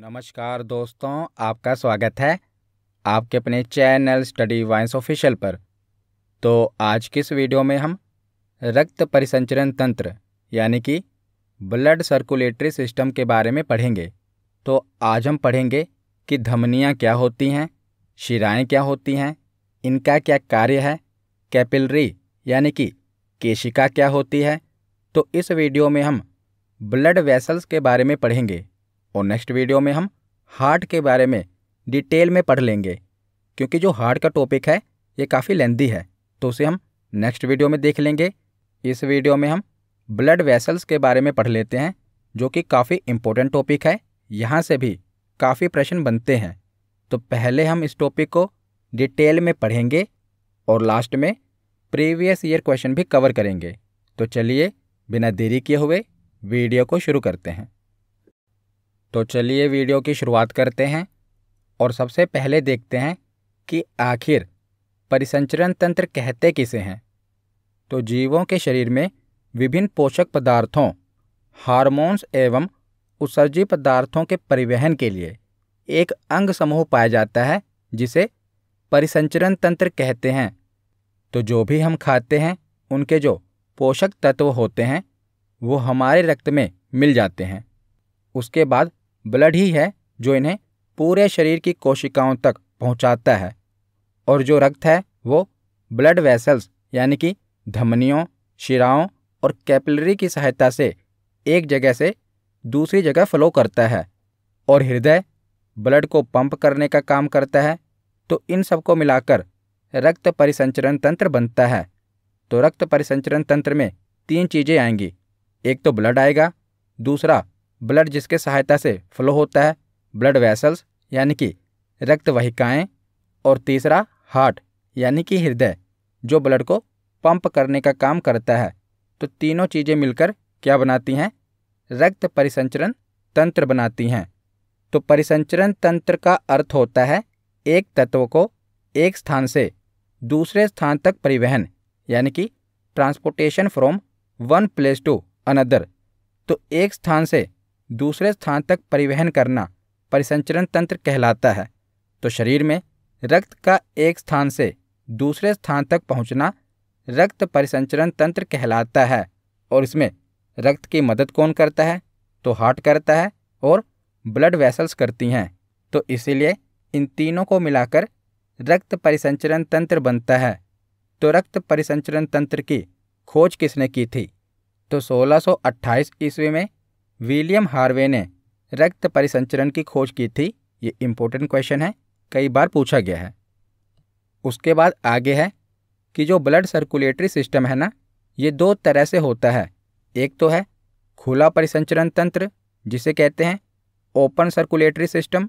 नमस्कार दोस्तों आपका स्वागत है आपके अपने चैनल स्टडी वाइंस ऑफिशियल पर तो आज के इस वीडियो में हम रक्त परिसंचरण तंत्र यानी कि ब्लड सर्कुलेटरी सिस्टम के बारे में पढ़ेंगे तो आज हम पढ़ेंगे कि धमनियाँ क्या होती हैं शिराएँ क्या होती हैं इनका क्या कार्य है कैपिलरी यानी कि केशिका क्या होती है तो इस वीडियो में हम ब्लड वेसल्स के बारे में पढ़ेंगे और नेक्स्ट वीडियो में हम हार्ट के बारे में डिटेल में पढ़ लेंगे क्योंकि जो हार्ट का टॉपिक है ये काफ़ी लेंदी है तो उसे हम नेक्स्ट वीडियो में देख लेंगे इस वीडियो में हम ब्लड वेसल्स के बारे में पढ़ लेते हैं जो कि काफ़ी इम्पोर्टेंट टॉपिक है यहाँ से भी काफ़ी प्रश्न बनते हैं तो पहले हम इस टॉपिक को डिटेल में पढ़ेंगे और लास्ट में प्रीवियस ईयर क्वेश्चन भी कवर करेंगे तो चलिए बिना देरी किए हुए वीडियो को शुरू करते हैं तो चलिए वीडियो की शुरुआत करते हैं और सबसे पहले देखते हैं कि आखिर परिसंचरण तंत्र कहते किसे हैं तो जीवों के शरीर में विभिन्न पोषक पदार्थों हार्मोन्स एवं उत्सर्जी पदार्थों के परिवहन के लिए एक अंग समूह पाया जाता है जिसे परिसंचरण तंत्र कहते हैं तो जो भी हम खाते हैं उनके जो पोषक तत्व होते हैं वो हमारे रक्त में मिल जाते हैं उसके बाद ब्लड ही है जो इन्हें पूरे शरीर की कोशिकाओं तक पहुंचाता है और जो रक्त है वो ब्लड वेसल्स यानी कि धमनियों शिराओं और कैपिलरी की सहायता से एक जगह से दूसरी जगह फ्लो करता है और हृदय ब्लड को पंप करने का काम करता है तो इन सबको मिलाकर रक्त परिसंचरण तंत्र बनता है तो रक्त परिसंचरण तंत्र में तीन चीज़ें आएंगी एक तो ब्लड आएगा दूसरा ब्लड जिसके सहायता से फ्लो होता है ब्लड वेसल्स यानी कि रक्त वहिकाएँ और तीसरा हार्ट यानी कि हृदय जो ब्लड को पंप करने का काम करता है तो तीनों चीज़ें मिलकर क्या बनाती हैं रक्त परिसंचरण तंत्र बनाती हैं तो परिसंचरण तंत्र का अर्थ होता है एक तत्व को एक स्थान से दूसरे स्थान तक परिवहन यानी कि transportation from one place to another तो एक स्थान से दूसरे स्थान तक परिवहन करना परिसंचरण तंत्र कहलाता है तो शरीर में रक्त का एक स्थान से दूसरे स्थान तक पहुंचना रक्त परिसंचरण तंत्र कहलाता है और इसमें रक्त की मदद कौन करता है तो हार्ट करता है और ब्लड वेसल्स करती हैं तो इसीलिए इन तीनों को मिलाकर रक्त परिसंचरण तंत्र बनता है तो रक्त परिसंचरण तंत्र की खोज किसने की थी तो 1628 ईस्वी में विलियम हार्वे ने रक्त परिसंचरण की खोज की थी ये इम्पोर्टेंट क्वेश्चन है कई बार पूछा गया है उसके बाद आगे है कि जो ब्लड सर्कुलेटरी सिस्टम है ना ये दो तरह से होता है एक तो है खुला परिसंचरण तंत्र जिसे कहते हैं ओपन सर्कुलेटरी सिस्टम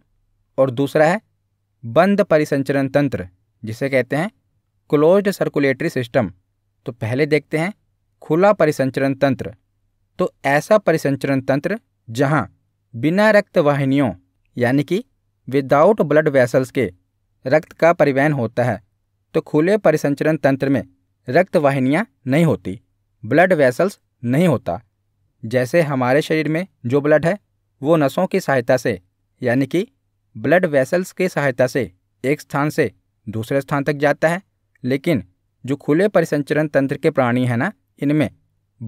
और दूसरा है बंद परिसंचरण तंत्र जिसे कहते हैं क्लोज्ड सर्कुलेटरी सिस्टम तो पहले देखते हैं खुला परिसंचरण तंत्र तो ऐसा परिसंचरण तंत्र जहाँ बिना रक्त वाहिनियों यानी कि विदाउट ब्लड वेसल्स के रक्त का परिवहन होता है तो खुले परिसंचरण तंत्र में रक्त वाहिनियाँ नहीं होती ब्लड वेसल्स नहीं होता जैसे हमारे शरीर में जो ब्लड है वो नसों की सहायता से यानी कि ब्लड वेसल्स की सहायता से एक स्थान से दूसरे स्थान तक जाता है लेकिन जो खुले परिसंचरण तंत्र के प्राणी हैं ना इनमें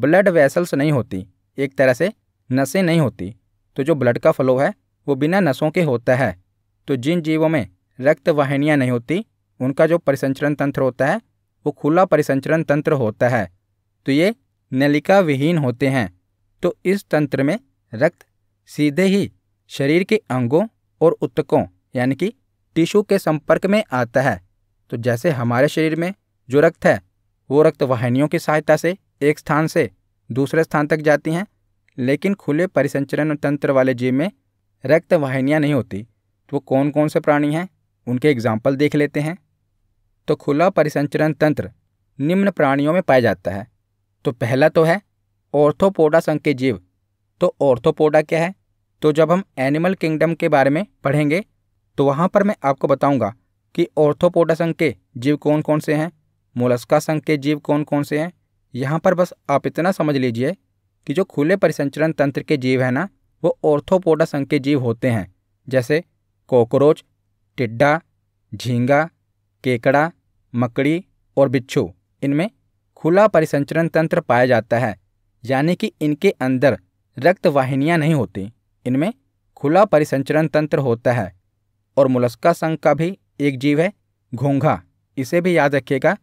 ब्लड वेसल्स नहीं होती एक तरह से नसें नहीं होती तो जो ब्लड का फ्लो है वो बिना नसों के होता है तो जिन जीवों में रक्त वाहिनियाँ नहीं होती उनका जो परिसंचरण तंत्र होता है वो खुला परिसंचरण तंत्र होता है तो ये नलिका विहीन होते हैं तो इस तंत्र में रक्त सीधे ही शरीर के अंगों और उत्तकों यानी कि टिश्यू के संपर्क में आता है तो जैसे हमारे शरीर में जो रक्त है वो रक्त वाहिनियों की सहायता से एक स्थान से दूसरे स्थान तक जाती हैं लेकिन खुले परिसंचरण तंत्र वाले जीव में रक्त वाहिनियाँ नहीं होती तो वो कौन कौन से प्राणी हैं उनके एग्जाम्पल देख लेते हैं तो खुला परिसंचरण तंत्र निम्न प्राणियों में पाया जाता है तो पहला तो है ऑर्थोपोडा संघ के जीव तो ऑर्थोपोडा क्या है तो जब हम एनिमल किंगडम के बारे में पढ़ेंगे तो वहाँ पर मैं आपको बताऊँगा कि ऑर्थोपोडा संघ के जीव कौन कौन से हैं मोलस्का संघ के जीव कौन कौन से हैं यहाँ पर बस आप इतना समझ लीजिए कि जो खुले परिसंचरण तंत्र के जीव हैं ना वो ऑर्थोपोडा संघ के जीव होते हैं जैसे कॉकरोच टिड्डा झींगा केकड़ा मकड़ी और बिच्छू इनमें खुला परिसंचरण तंत्र पाया जाता है यानी कि इनके अंदर रक्त वाहिनियाँ नहीं होती इनमें खुला परिसंचरण तंत्र होता है और मुलस्का संघ का भी एक जीव है घोंघा इसे भी याद रखिएगा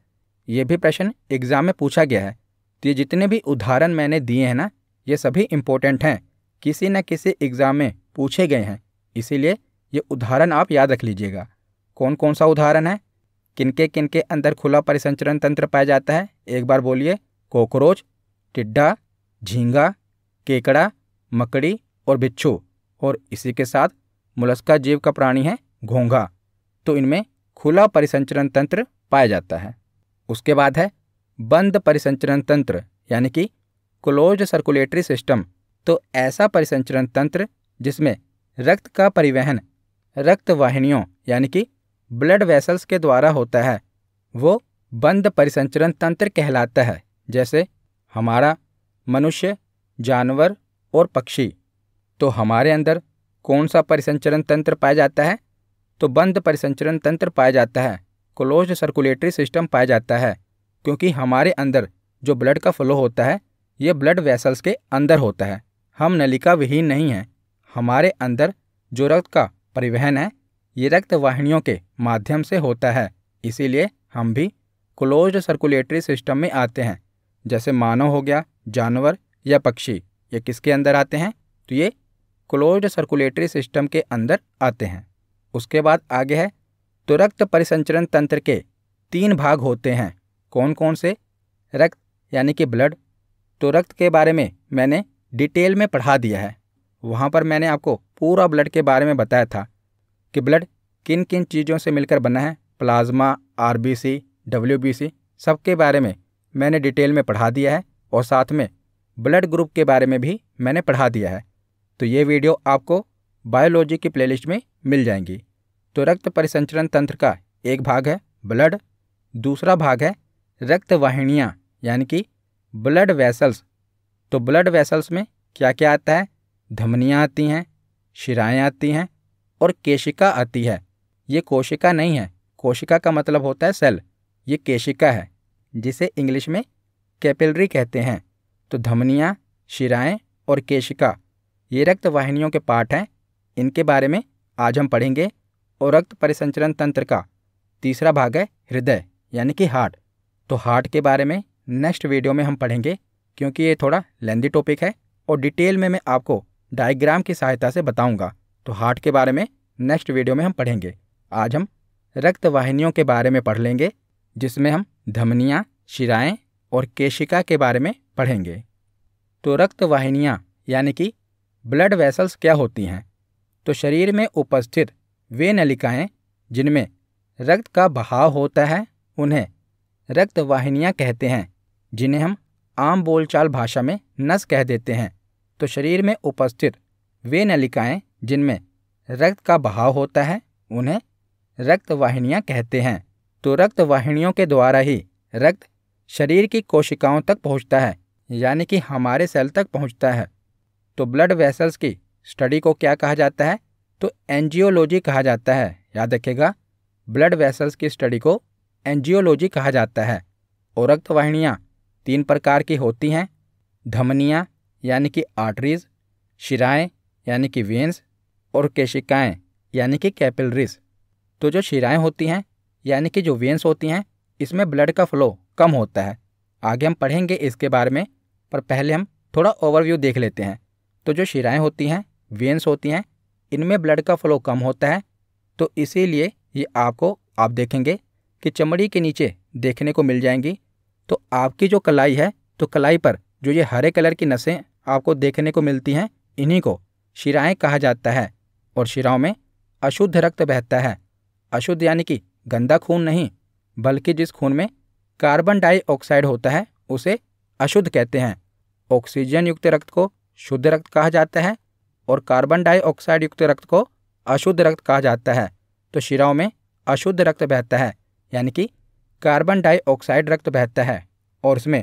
ये भी प्रश्न एग्जाम में पूछा गया है तो ये जितने भी उदाहरण मैंने दिए हैं ना ये सभी इम्पोर्टेंट हैं किसी न किसी एग्ज़ाम में पूछे गए हैं इसीलिए ये उदाहरण आप याद रख लीजिएगा कौन कौन सा उदाहरण है किनके किनके अंदर खुला परिसंचरण तंत्र पाया जाता है एक बार बोलिए कॉकरोच टिड्डा झींगा केकड़ा मकड़ी और बिच्छू और इसी के साथ मुलस्का जीव का प्राणी है घोंघा तो इनमें खुला परिसंचरण तंत्र पाया जाता है उसके बाद है बंद परिसंचरण तंत्र यानी कि क्लोज सर्कुलेटरी सिस्टम तो ऐसा परिसंचरण तंत्र जिसमें रक्त का परिवहन रक्त वाहिनियों यानी कि ब्लड वेसल्स के द्वारा होता है वो बंद परिसंचरण तंत्र कहलाता है जैसे हमारा मनुष्य जानवर और पक्षी तो हमारे अंदर कौन सा परिसंचरण तंत्र पाया जाता है तो बंद परिसंचरण तंत्र पाया जाता है क्लोज सर्कुलेटरी सिस्टम पाया जाता है क्योंकि हमारे अंदर जो ब्लड का फ्लो होता है ये ब्लड वेसल्स के अंदर होता है हम नलिका विहीन नहीं हैं हमारे अंदर जो रक्त का परिवहन है ये रक्त वाहिनियों के माध्यम से होता है इसीलिए हम भी क्लोज्ड सर्कुलेटरी सिस्टम में आते हैं जैसे मानव हो गया जानवर या पक्षी ये किसके अंदर आते हैं तो ये क्लोज्ड सर्कुलेटरी सिस्टम के अंदर आते हैं उसके बाद आगे है तो रक्त परिसंचरण तंत्र के तीन भाग होते हैं कौन कौन से रक्त यानी कि ब्लड तो रक्त के बारे में मैंने डिटेल में पढ़ा दिया है वहाँ पर मैंने आपको पूरा ब्लड के बारे में बताया था कि ब्लड किन किन चीज़ों से मिलकर बना है plasma R B C W C सब सबके बारे में मैंने डिटेल में पढ़ा दिया है और साथ में ब्लड ग्रुप के बारे में भी मैंने पढ़ा दिया है तो ये वीडियो आपको बायोलॉजी की प्लेलिस्ट में मिल जाएंगी तो रक्त परिसंचरण तंत्र का एक भाग है ब्लड दूसरा भाग है रक्त वाहिनियाँ यानी कि ब्लड वेसल्स तो ब्लड वेसल्स में क्या क्या आता है धमनियाँ आती हैं शिराएँ आती हैं और केशिका आती है ये कोशिका नहीं है कोशिका का मतलब होता है सेल ये केशिका है जिसे इंग्लिश में कैपिलरी कहते हैं तो धमनियाँ शिराएँ और केशिका ये रक्त वाहिनियों के पार्ट हैं इनके बारे में आज हम पढ़ेंगे और रक्त परिसंचरण तंत्र का तीसरा भाग है हृदय यानी कि हार्ट तो हार्ट के बारे में नेक्स्ट वीडियो में हम पढ़ेंगे क्योंकि ये थोड़ा लेंदी टॉपिक है और डिटेल में मैं आपको डायग्राम की सहायता से बताऊंगा तो हार्ट के बारे में नेक्स्ट वीडियो में हम पढ़ेंगे आज हम रक्त वाहिनियों के बारे में पढ़ लेंगे जिसमें हम धमनियाँ शिराएँ और केशिका के बारे में पढ़ेंगे तो रक्त वाहिनियाँ यानी कि ब्लड वेसल्स क्या होती हैं तो शरीर में उपस्थित वे नलिकाएँ जिनमें रक्त का बहाव होता है उन्हें रक्त वाहिनियाँ कहते हैं जिन्हें हम आम बोलचाल भाषा में नस कह देते हैं तो शरीर में उपस्थित वे नलिकाएं जिनमें रक्त का बहाव होता है उन्हें रक्त वाहिनियाँ कहते हैं तो रक्त वाहिनियों के द्वारा ही रक्त शरीर की कोशिकाओं तक पहुँचता है यानी कि हमारे सेल तक पहुँचता है तो ब्लड वेसल्स की स्टडी को क्या कहा जाता है तो एनजियोलॉजी कहा जाता है याद रखेगा ब्लड वेसल्स की स्टडी को एंजियोलॉजी कहा जाता है और रक्तवाहिनियाँ तीन प्रकार की होती हैं धमनियाँ यानी कि आर्टरीज शिराएँ यानी कि वेंस और केशिकाएँ यानी कि कैपिलरीज तो जो शिराएँ होती हैं यानी कि जो वेंस होती हैं इसमें ब्लड का फ्लो कम होता है आगे हम पढ़ेंगे इसके बारे में पर पहले हम थोड़ा ओवरव्यू देख लेते हैं तो जो शिराएँ होती हैं वेंस होती हैं इनमें ब्लड का फ्लो कम होता है तो इसीलिए ये आपको आप देखेंगे कि चमड़ी के नीचे देखने को मिल जाएंगी तो आपकी जो कलाई है तो कलाई पर जो ये हरे कलर की नसें आपको देखने को मिलती हैं इन्हीं को शिराएँ कहा जाता है और शिराओं में अशुद्ध रक्त बहता है अशुद्ध यानी कि गंदा खून नहीं बल्कि जिस खून में कार्बन डाइऑक्साइड होता है उसे अशुद्ध कहते हैं ऑक्सीजन युक्त रक्त को शुद्ध रक्त कहा जाता है और कार्बन डाइऑक्साइड युक्त रक्त को अशुद्ध रक्त कहा जाता है तो शिराओं में अशुद्ध रक्त बहता है यानी कि कार्बन डाइऑक्साइड रक्त बहता है और उसमें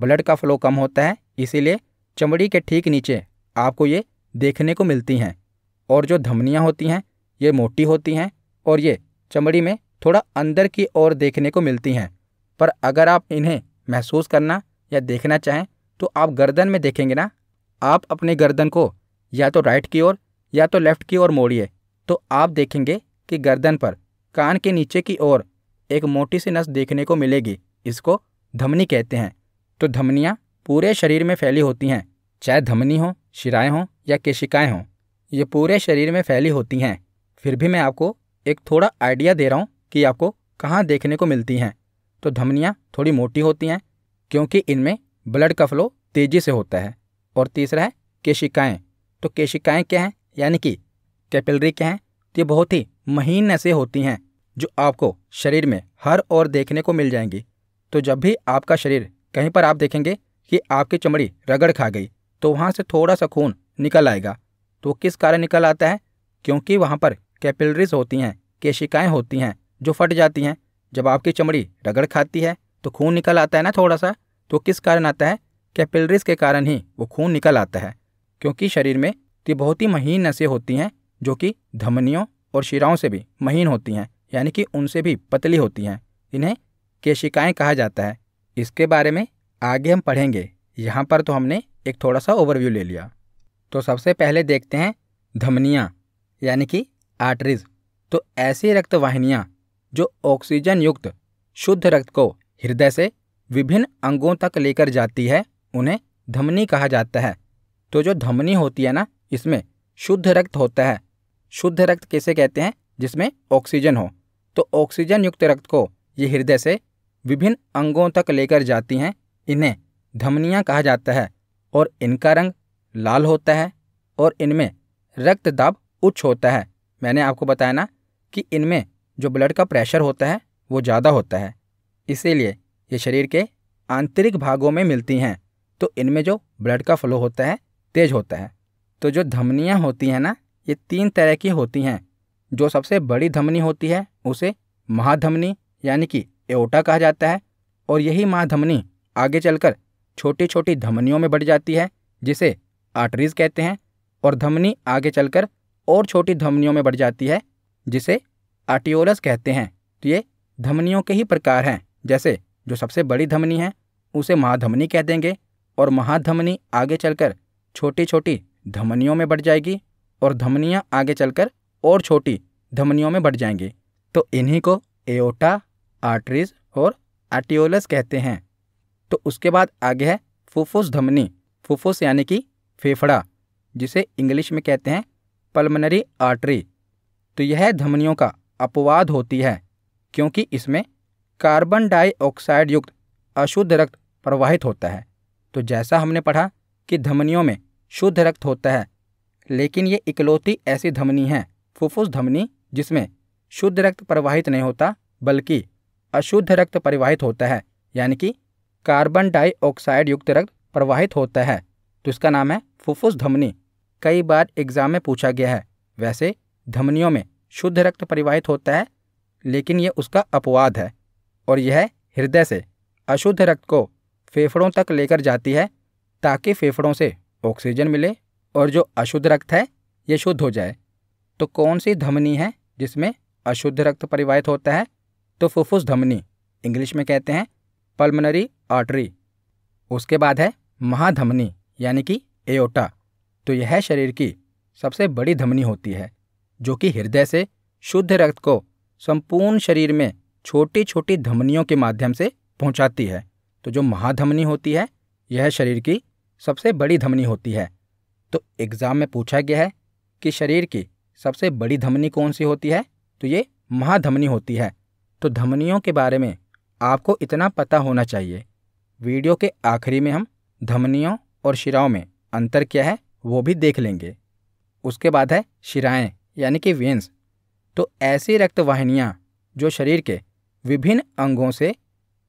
ब्लड का फ्लो कम होता है इसीलिए चमड़ी के ठीक नीचे आपको ये देखने को मिलती हैं और जो धमनियाँ होती हैं ये मोटी होती हैं और ये चमड़ी में थोड़ा अंदर की ओर देखने को मिलती हैं पर अगर आप इन्हें महसूस करना या देखना चाहें तो आप गर्दन में देखेंगे ना आप अपने गर्दन को या तो राइट की ओर या तो लेफ़्ट की ओर मोड़िए तो आप देखेंगे कि गर्दन पर कान के नीचे की ओर एक मोटी सी नस देखने को मिलेगी इसको धमनी कहते हैं तो धमनियाँ पूरे शरीर में फैली होती हैं चाहे धमनी हो शिराएं हों या केशिकाएं हों ये पूरे शरीर में फैली होती हैं फिर भी मैं आपको एक थोड़ा आइडिया दे रहा हूँ कि आपको कहाँ देखने को मिलती हैं तो धमनियाँ थोड़ी मोटी होती हैं क्योंकि इनमें ब्लड का फ्लो तेज़ी से होता है और तीसरा है केशिकाएँ तो केशिकाएँ क्या हैं यानी कि कैपिलरी क्या हैं तो ये बहुत ही महीन नसें होती हैं जो आपको शरीर में हर और देखने को मिल जाएंगी तो जब भी आपका शरीर कहीं पर आप देखेंगे कि आपकी चमड़ी रगड़ खा गई तो वहाँ से थोड़ा सा खून निकल आएगा तो किस कारण निकल आता है क्योंकि वहाँ पर कैपिलरीज होती हैं केशिकाएँ होती हैं जो फट जाती हैं जब आपकी चमड़ी रगड़ खाती है तो खून निकल आता है ना थोड़ा सा तो किस कारण आता है कैपिलरीज के कारण ही वो खून निकल आता है क्योंकि शरीर में तो बहुत ही महीन नसें होती हैं जो कि धमनियों और शिराओं से भी महीन होती हैं यानी कि उनसे भी पतली होती हैं इन्हें केशिकाएं कहा जाता है इसके बारे में आगे हम पढ़ेंगे यहाँ पर तो हमने एक थोड़ा सा ओवरव्यू ले लिया तो सबसे पहले देखते हैं धमनियाँ यानी कि आर्टरीज तो ऐसी रक्तवाहिनियाँ जो ऑक्सीजन युक्त शुद्ध रक्त को हृदय से विभिन्न अंगों तक लेकर जाती है उन्हें धमनी कहा जाता है तो जो धमनी होती है ना इसमें शुद्ध रक्त होता है शुद्ध रक्त किसे कहते हैं जिसमें ऑक्सीजन हो तो ऑक्सीजन युक्त रक्त को ये हृदय से विभिन्न अंगों तक लेकर जाती हैं इन्हें धमनियाँ कहा जाता है और इनका रंग लाल होता है और इनमें रक्त दाब उच्च होता है मैंने आपको बताया ना कि इनमें जो ब्लड का प्रेशर होता है वो ज़्यादा होता है इसीलिए ये शरीर के आंतरिक भागों में मिलती हैं तो इनमें जो ब्लड का फ्लो होता है तेज होता है तो जो धमनियाँ होती हैं ना ये तीन तरह की होती हैं जो सबसे बड़ी धमनी होती है उसे महाधमनी यानी कि एओटा कहा जाता है और यही महाधमनी आगे चलकर छोटी छोटी धमनियों में बढ़ जाती है जिसे आर्टरीज कहते हैं और धमनी आगे चलकर और छोटी धमनियों में बढ़ जाती है जिसे आर्टियोलस कहते हैं तो ये धमनियों के ही प्रकार हैं जैसे जो सबसे बड़ी धमनी है उसे महाधमनी कह देंगे और महाधमनी आगे चलकर छोटी छोटी धमनियों में बढ़ जाएगी और धमनियाँ आगे चलकर और छोटी धमनियों में बढ़ जाएंगे तो इन्हीं को एओटा आर्टरीज और आर्टियोलस कहते हैं तो उसके बाद आगे है फुफ्फुस धमनी फुफ्फुस यानी कि फेफड़ा जिसे इंग्लिश में कहते हैं पल्मनरी आर्टरी तो यह धमनियों का अपवाद होती है क्योंकि इसमें कार्बन डाइऑक्साइड युक्त अशुद्ध रक्त प्रवाहित होता है तो जैसा हमने पढ़ा कि धमनियों में शुद्ध रक्त होता है लेकिन ये इकलौती ऐसी धमनी है फुफ्फुस धमनी जिसमें शुद्ध रक्त प्रवाहित नहीं होता बल्कि अशुद्ध रक्त प्रवाहित होता है यानी कि कार्बन डाइऑक्साइड युक्त रक्त प्रवाहित होता है तो इसका नाम है फुफ्फुस धमनी कई बार एग्जाम में पूछा गया है वैसे धमनियों में शुद्ध रक्त परिवाहित होता है लेकिन यह उसका अपवाद है और यह हृदय से अशुद्ध रक्त को फेफड़ों तक लेकर जाती है ताकि फेफड़ों से ऑक्सीजन मिले और जो अशुद्ध रक्त है यह शुद्ध हो जाए तो कौन सी धमनी है जिसमें अशुद्ध रक्त परिवाहित होता है तो फुफ्फुस धमनी इंग्लिश में कहते हैं पल्मनरी आर्टरी उसके बाद है महाधमनी यानी कि एओटा तो यह शरीर की सबसे बड़ी धमनी होती है जो कि हृदय से शुद्ध रक्त को संपूर्ण शरीर में छोटी छोटी धमनियों के माध्यम से पहुंचाती है तो जो महाधमनी होती है यह शरीर की सबसे बड़ी धमनी होती है तो एग्ज़ाम में पूछा गया है कि शरीर की सबसे बड़ी धमनी कौन सी होती है तो ये महाधमनी होती है तो धमनियों के बारे में आपको इतना पता होना चाहिए वीडियो के आखिरी में हम धमनियों और शिराओं में अंतर क्या है वो भी देख लेंगे उसके बाद है शिराएँ यानी कि वेंस तो ऐसी रक्तवाहिनियाँ जो शरीर के विभिन्न अंगों से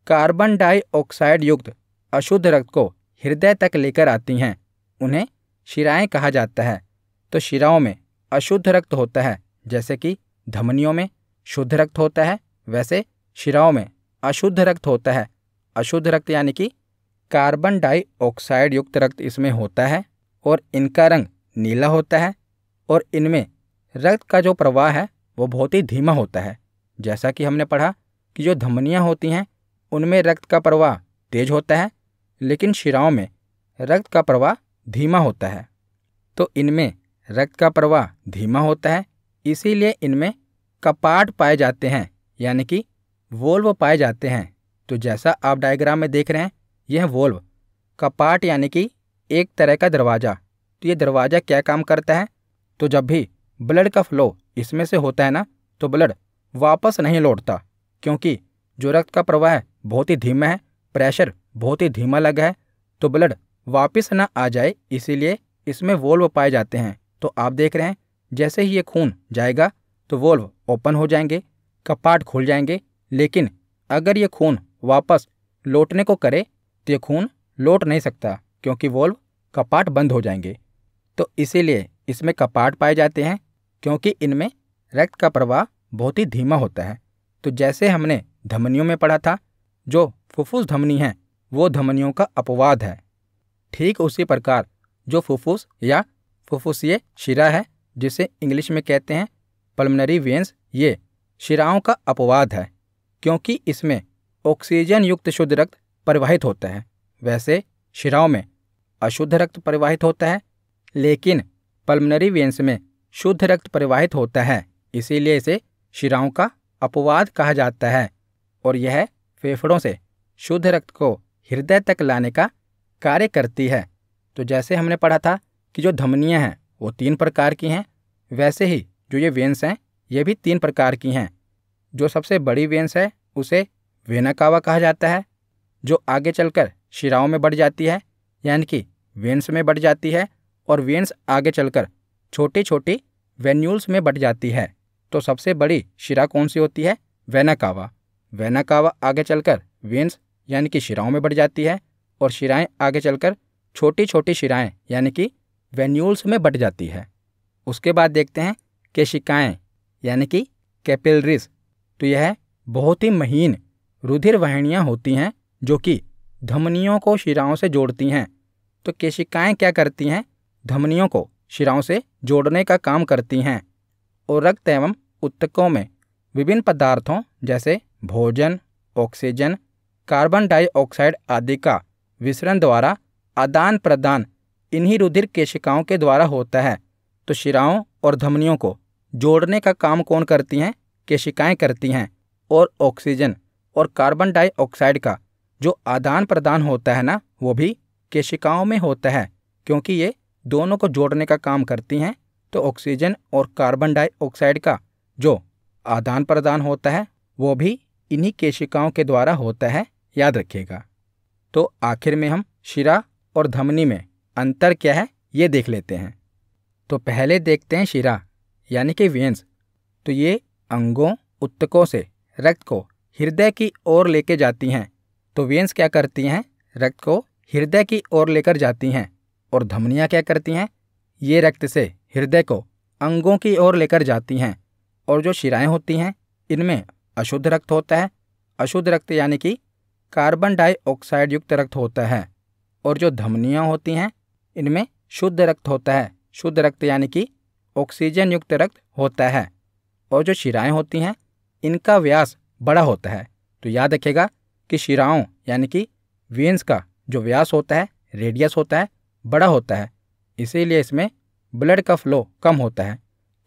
कार्बन डाइऑक्साइड युक्त अशुद्ध रक्त को हृदय तक लेकर आती हैं उन्हें शिराएँ कहा जाता है तो शिराओं में अशुद्ध रक्त होता है जैसे कि धमनियों में शुद्ध रक्त होता है वैसे शिराओं में अशुद्ध रक्त होता है अशुद्ध रक्त यानी कि कार्बन डाइऑक्साइड युक्त रक्त इसमें होता है और इनका रंग नीला होता है और इनमें रक्त का जो प्रवाह है वो बहुत ही धीमा होता है जैसा कि हमने पढ़ा कि जो धमनियाँ होती हैं उनमें रक्त का प्रवाह तेज होता है लेकिन शिराओं में रक्त का प्रवाह धीमा होता है तो इनमें रक्त का प्रवाह धीमा होता है इसीलिए इनमें कपाट पाए जाते हैं यानी कि वोल्व पाए जाते हैं तो जैसा आप डायग्राम में देख रहे हैं यह वोल्व कपाट यानी कि एक तरह का दरवाज़ा तो ये दरवाज़ा क्या काम करता है तो जब भी ब्लड का फ्लो इसमें से होता है ना तो ब्लड वापस नहीं लौटता क्योंकि जो रक्त का प्रवाह है बहुत ही धीमा है प्रेशर बहुत ही धीमा लगा है तो ब्लड वापस ना आ जाए इसीलिए इसमें वोल्व पाए जाते हैं तो आप देख रहे हैं जैसे ही ये खून जाएगा तो वोल्व ओपन हो जाएंगे कपाट खुल जाएंगे लेकिन अगर ये खून वापस लौटने को करे तो ये खून लौट नहीं सकता क्योंकि वोल्व कपाट बंद हो जाएंगे तो इसीलिए इसमें कपाट पाए जाते हैं क्योंकि इनमें रक्त का प्रवाह बहुत ही धीमा होता है तो जैसे हमने धमनियों में पढ़ा था जो फुफ्फुस धमनी है वो धमनियों का अपवाद है ठीक उसी प्रकार जो फुफ्फुस या फुफ्फुस ये शिरा है जिसे इंग्लिश में कहते हैं पल्मनरी वेंस ये शिराओं का अपवाद है क्योंकि इसमें ऑक्सीजन युक्त शुद्ध रक्त प्रवाहित होता है वैसे शिराओं में अशुद्ध रक्त प्रवाहित होता है लेकिन पल्मनरी वेंस में शुद्ध रक्त प्रवाहित होता है इसीलिए इसे शिराओं का अपवाद कहा जाता है और यह फेफड़ों से शुद्ध रक्त को हृदय तक लाने का कार्य करती है तो जैसे हमने पढ़ा था कि जो धमनियाँ हैं वो तीन प्रकार की हैं वैसे ही जो ये वेंस हैं ये भी तीन प्रकार की हैं जो सबसे बड़ी वेंस है उसे वेनाकावा कहा जाता है जो आगे चलकर शिराओं में बढ़ जाती है यानी कि वेंस में बढ़ जाती है और वेंस आगे चलकर छोटी छोटी वेन्यूल्स में बढ़ जाती है तो सबसे बड़ी शिरा कौन सी होती है वेनाकावा वेनाकावा आगे चलकर वेंस यानी कि शिराओं में बढ़ जाती है और शिराएं आगे चलकर छोटी छोटी शिराएं यानी कि वेन्यूल्स में बट जाती है उसके बाद देखते हैं केशिकाएं यानी कि कैपिलरीज तो यह बहुत ही महीन रुधिर वाहिनियाँ होती हैं जो कि धमनियों को शिराओं से जोड़ती हैं तो केशिकाएं क्या करती हैं धमनियों को शिराओं से जोड़ने का काम करती हैं और रक्त एवं उत्तकों में विभिन्न पदार्थों जैसे भोजन ऑक्सीजन कार्बन डाइऑक्साइड आदि का विसरण द्वारा आदान प्रदान इन्हीं रुधिर केशिकाओं के द्वारा होता है तो शिराओं और धमनियों को जोड़ने का काम कौन करती हैं केशिकाएं करती हैं और ऑक्सीजन और कार्बन डाइऑक्साइड का जो आदान प्रदान होता है ना वो भी केशिकाओं में होता है क्योंकि ये दोनों को जोड़ने का काम करती हैं तो ऑक्सीजन और कार्बन डाइऑक्साइड का जो आदान प्रदान होता है वो भी इन्हीं केशिकाओं के द्वारा होता है याद रखिएगा तो आखिर में हम शिरा और धमनी में अंतर क्या है ये देख लेते हैं तो पहले देखते हैं शिरा यानी कि वेंस तो ये अंगों उत्तकों से रक्त को हृदय की ओर लेके जाती हैं तो वेंस क्या करती हैं रक्त को हृदय की ओर लेकर जाती हैं और धमनियाँ क्या करती हैं ये रक्त से हृदय को अंगों की ओर लेकर जाती हैं और जो शिराएँ होती हैं इनमें अशुद्ध रक्त होता है अशुद्ध रक्त यानी कि कार्बन डाइऑक्साइड युक्त रक्त होता है और जो धमनियाँ होती हैं इनमें शुद्ध रक्त होता है शुद्ध रक्त यानी कि ऑक्सीजन युक्त रक्त होता है और जो शिराएँ होती हैं इनका व्यास बड़ा होता है तो याद रखेगा कि शिराओं यानी कि वेंस का जो व्यास होता है रेडियस होता है बड़ा होता है इसीलिए इसमें ब्लड का फ्लो कम होता है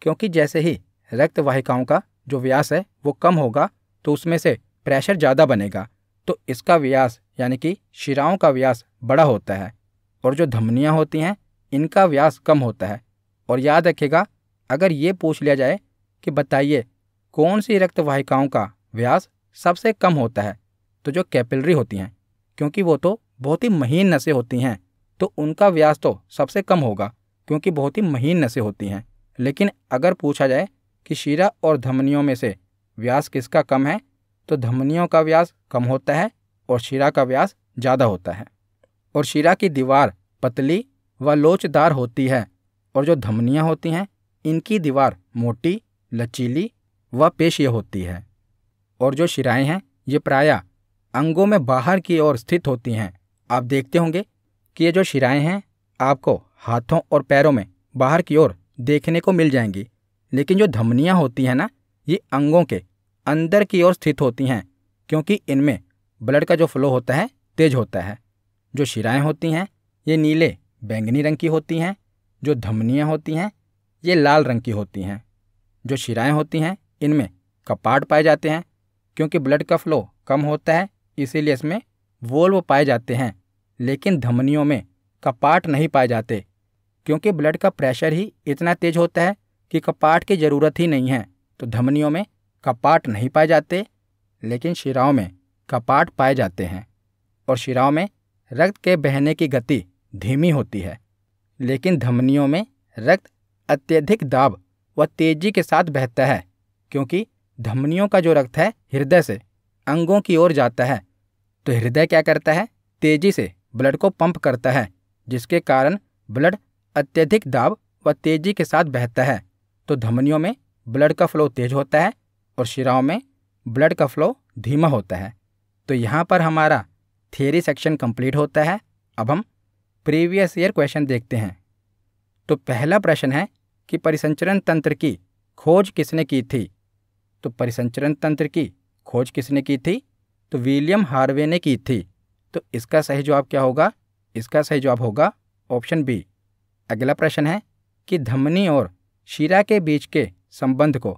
क्योंकि जैसे ही रक्त वाहिकाओं का जो व्यास है वो कम होगा तो उसमें से प्रेशर ज़्यादा बनेगा तो इसका व्यास यानी कि शिराओं का व्यास बड़ा होता है और जो धमनियाँ होती हैं इनका व्यास कम होता है और याद रखेगा अगर ये पूछ लिया जाए कि बताइए कौन सी रक्तवाहिकाओं का व्यास सबसे कम होता है तो जो कैपिलरी होती हैं क्योंकि वो तो बहुत ही महीन नसें होती हैं तो उनका व्यास तो सबसे कम होगा क्योंकि बहुत ही महीन नसें होती हैं लेकिन अगर पूछा जाए कि शीरा और धमनियों में से व्यास किसका कम है तो धमनियों का व्यास कम होता है और शीरा का व्यास ज़्यादा होता है और शिरा की दीवार पतली व लोचदार होती है और जो धमनियाँ होती हैं इनकी दीवार मोटी लचीली व पेशीय होती है और जो शिराएं हैं ये प्रायः अंगों में बाहर की ओर स्थित होती हैं आप देखते होंगे कि ये जो शिराएं हैं आपको हाथों और पैरों में बाहर की ओर देखने को मिल जाएंगी लेकिन जो धमनियाँ होती हैं ना ये अंगों के अंदर की ओर स्थित होती हैं क्योंकि इनमें ब्लड का जो फ्लो होता है तेज होता है जो शिराएं होती हैं ये नीले बैंगनी रंग की होती हैं जो धमनियाँ होती हैं ये लाल रंग की होती हैं जो शिराएं होती हैं इनमें कपाट पाए जाते हैं क्योंकि ब्लड का फ्लो कम होता है इसीलिए इसमें वोल्व पाए जाते हैं लेकिन धमनियों में कपाट नहीं पाए जाते क्योंकि ब्लड का प्रेशर ही इतना तेज होता है कि कपाट की ज़रूरत ही नहीं है तो धमनियों में कपाट नहीं पाए जाते लेकिन शिराओं में कपाट पाए जाते हैं और शिराओं में रक्त के बहने की गति धीमी होती है लेकिन धमनियों में रक्त अत्यधिक दाब व तेजी के साथ बहता है क्योंकि धमनियों का जो रक्त है हृदय से अंगों की ओर जाता है तो हृदय क्या करता है तेजी से ब्लड को पंप करता है जिसके कारण ब्लड अत्यधिक दाब व तेजी के साथ बहता है तो धमनियों में ब्लड का फ्लो तेज होता है और शिराओं में ब्लड का फ्लो धीमा होता है तो यहाँ पर हमारा थियरी सेक्शन कंप्लीट होता है अब हम प्रीवियस ईयर क्वेश्चन देखते हैं तो पहला प्रश्न है कि परिसंचरण तंत्र की खोज किसने की थी तो परिसंचरण तंत्र की खोज किसने की थी तो विलियम हार्वे ने की थी तो इसका सही जवाब क्या होगा इसका सही जवाब होगा ऑप्शन बी अगला प्रश्न है कि धमनी और शीरा के बीच के संबंध को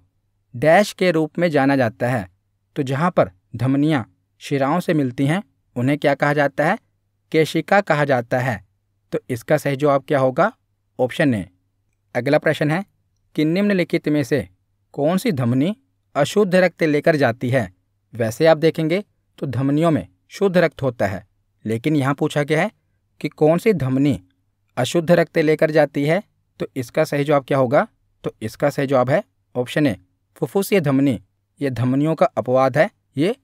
डैश के रूप में जाना जाता है तो जहाँ पर धमनियाँ शिराओं से मिलती हैं उन्हें क्या कहा जाता है केशिका कहा जाता है तो इसका सही जवाब क्या होगा ऑप्शन ए अगला प्रश्न है कि निम्नलिखित में से कौन सी धमनी अशुद्ध रक्त लेकर जाती है वैसे आप देखेंगे तो धमनियों में शुद्ध रक्त होता है लेकिन यहाँ पूछा गया है कि कौन सी धमनी अशुद्ध रक्त लेकर जाती है तो इसका सही जवाब क्या होगा तो इसका सही जवाब है ऑप्शन ए फुफ्फुस ये धमनी ये धमनियों का अपवाद है ये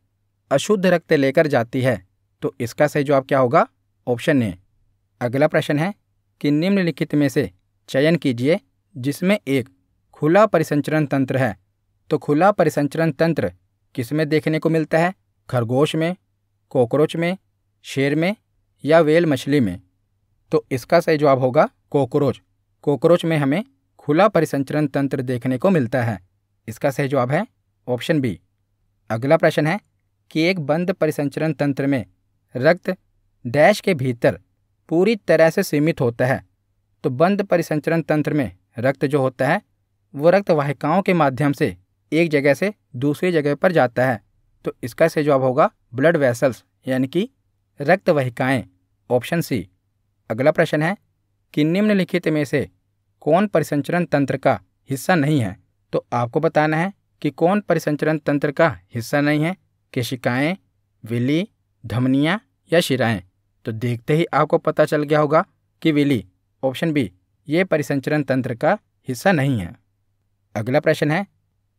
अशुद्ध रक्त लेकर जाती है तो इसका सही जवाब क्या होगा ऑप्शन ए अगला प्रश्न है कि निम्नलिखित में से चयन कीजिए जिसमें एक खुला परिसंचरण तंत्र है तो खुला परिसंचरण तंत्र किसमें देखने को मिलता है खरगोश में कॉकरोच में शेर में या वेल मछली में तो इसका सही जवाब होगा कॉकरोच कॉकरोच में हमें खुला परिसंचरण तंत्र देखने को मिलता है इसका सही जवाब है ऑप्शन बी अगला प्रश्न है कि एक बंद परिसंचरण तंत्र में रक्त डैश के भीतर पूरी तरह से सीमित होता है तो बंद परिसंचरण तंत्र में रक्त जो होता है वो रक्त वाहिकाओं के माध्यम से एक जगह से दूसरी जगह पर जाता है तो इसका से जवाब होगा ब्लड वेसल्स यानी कि रक्त वाहिकाएं ऑप्शन सी अगला प्रश्न है कि निम्नलिखित में से कौन परिसंचरण तंत्र का हिस्सा नहीं है तो आपको बताना है कि कौन परिसंचरण तंत्र का हिस्सा नहीं है केशिकाएँ विली धमनियाँ या शिराएं तो देखते ही आपको पता चल गया होगा कि विली ऑप्शन बी ये परिसंचरण तंत्र का हिस्सा नहीं है अगला प्रश्न है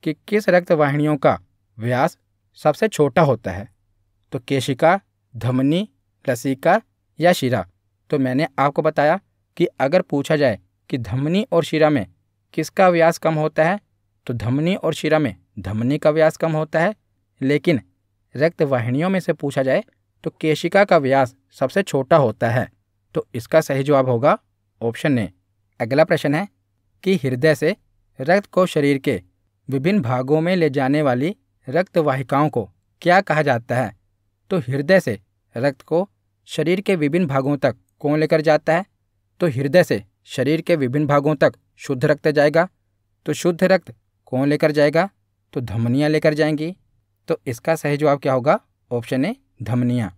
कि किस रक्त वाहिनियों का व्यास सबसे छोटा होता है तो केशिका धमनी लसिका या शिरा तो मैंने आपको बताया कि अगर पूछा जाए कि धमनी और शिरा में किसका व्यास कम होता है तो धमनी और शिरा में धमनी का व्यास कम होता है लेकिन रक्त वाहिनियों में से पूछा जाए तो केशिका का व्यास सबसे छोटा होता है तो इसका सही जवाब होगा ऑप्शन ए अगला प्रश्न है कि हृदय से रक्त को शरीर के विभिन्न भागों में ले जाने वाली रक्त वाहिकाओं को क्या कहा जाता है तो हृदय से रक्त को शरीर के विभिन्न भागों तक कौन लेकर जाता है तो हृदय से शरीर के विभिन्न भागों तक शुद्ध रक्त जाएगा तो शुद्ध रक्त कौन लेकर जाएगा तो धमनियाँ लेकर जाएंगी तो इसका सही जवाब क्या होगा ऑप्शन ए धमनिया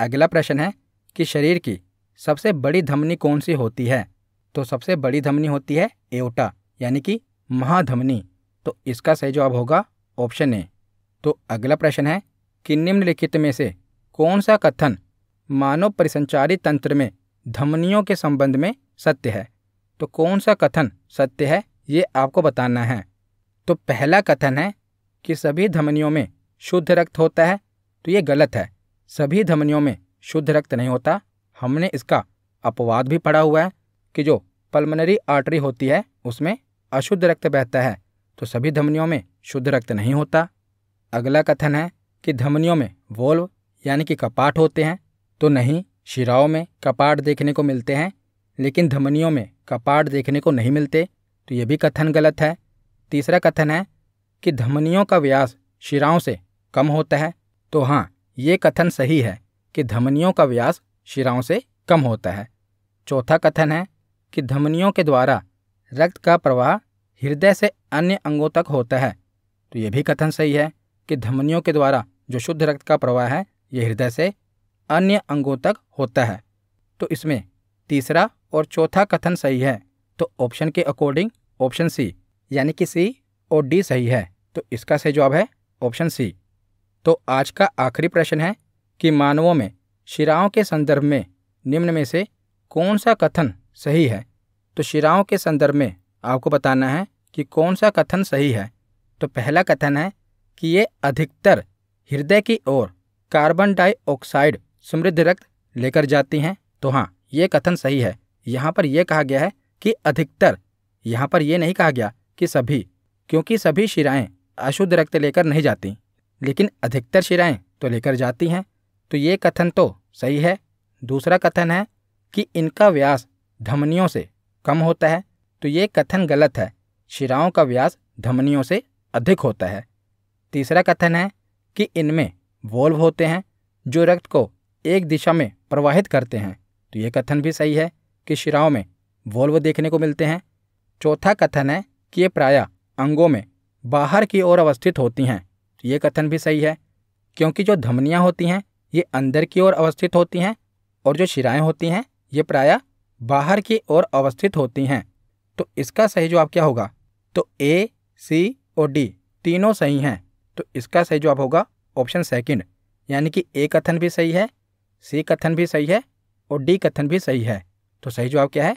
अगला प्रश्न है कि शरीर की सबसे बड़ी धमनी कौन सी होती है तो सबसे बड़ी धमनी होती है एओटा यानी कि महाधमनी तो इसका सही जवाब होगा ऑप्शन ए तो अगला प्रश्न है कि निम्नलिखित में से कौन सा कथन मानव परिसंचारी तंत्र में धमनियों के संबंध में सत्य है तो कौन सा कथन सत्य है ये आपको बताना है तो पहला कथन है कि सभी धमनियों में शुद्ध रक्त होता है तो ये गलत है सभी धमनियों में शुद्ध रक्त नहीं होता हमने इसका अपवाद भी पढ़ा हुआ है कि जो पल्मनरी आर्टरी होती है उसमें अशुद्ध रक्त बहता है तो सभी धमनियों में शुद्ध रक्त नहीं होता अगला कथन है कि धमनियों में वोल्व यानी कि कपाट होते हैं तो नहीं शिराओं में कपाट देखने को मिलते हैं लेकिन धमनियों में कपाट देखने को नहीं मिलते तो ये भी कथन गलत है तीसरा कथन है कि धमनियों का व्यास शिराओं से कम होता है तो हाँ ये कथन सही है कि धमनियों का व्यास शिराओं से कम होता है चौथा कथन है कि धमनियों के द्वारा रक्त का प्रवाह हृदय से अन्य अंगों तक होता है तो यह भी कथन सही है कि धमनियों के द्वारा जो शुद्ध रक्त का प्रवाह है यह हृदय से अन्य अंगों तक होता है तो इसमें तीसरा और चौथा कथन सही है तो ऑप्शन के अकॉर्डिंग ऑप्शन सी यानी कि सी और डी सही है तो इसका सही जवाब है ऑप्शन सी तो आज का आखिरी प्रश्न है कि मानवों में शिराओं के संदर्भ में निम्न में से कौन सा कथन सही है तो शिराओं के संदर्भ में आपको बताना है कि कौन सा कथन सही है तो पहला कथन है कि ये अधिकतर हृदय की ओर कार्बन डाइऑक्साइड समृद्ध रक्त लेकर जाती हैं तो हाँ ये कथन सही है यहाँ पर यह कहा गया है कि अधिकतर यहाँ पर यह नहीं कहा गया कि सभी क्योंकि सभी शिराएं अशुद्ध रक्त लेकर नहीं जाती लेकिन अधिकतर शिराएं तो लेकर जाती हैं तो ये कथन तो सही है दूसरा कथन है कि इनका व्यास धमनियों से कम होता है तो ये कथन गलत है शिराओं का व्यास धमनियों से अधिक होता है तीसरा कथन है कि इनमें वोल्व होते हैं जो रक्त को एक दिशा में प्रवाहित करते हैं तो ये कथन भी सही है कि शिराओं में वोल्व देखने को मिलते हैं चौथा कथन है कि ये प्राय अंगों में बाहर की ओर अवस्थित होती हैं तो ये कथन भी सही है क्योंकि जो धमनियाँ होती हैं ये अंदर की ओर अवस्थित होती हैं और जो शिराएँ होती हैं ये प्रायः बाहर की ओर अवस्थित होती हैं तो इसका सही जवाब क्या होगा तो ए सी और डी तीनों सही हैं तो इसका सही जवाब होगा ऑप्शन सेकंड यानी कि ए कथन भी सही है सी कथन भी सही है और डी कथन भी सही है तो सही जवाब क्या है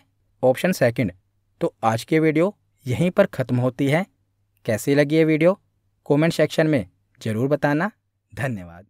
ऑप्शन सेकंड तो आज की वीडियो यहीं पर ख़त्म होती है कैसी लगी ये वीडियो कमेंट सेक्शन में ज़रूर बताना धन्यवाद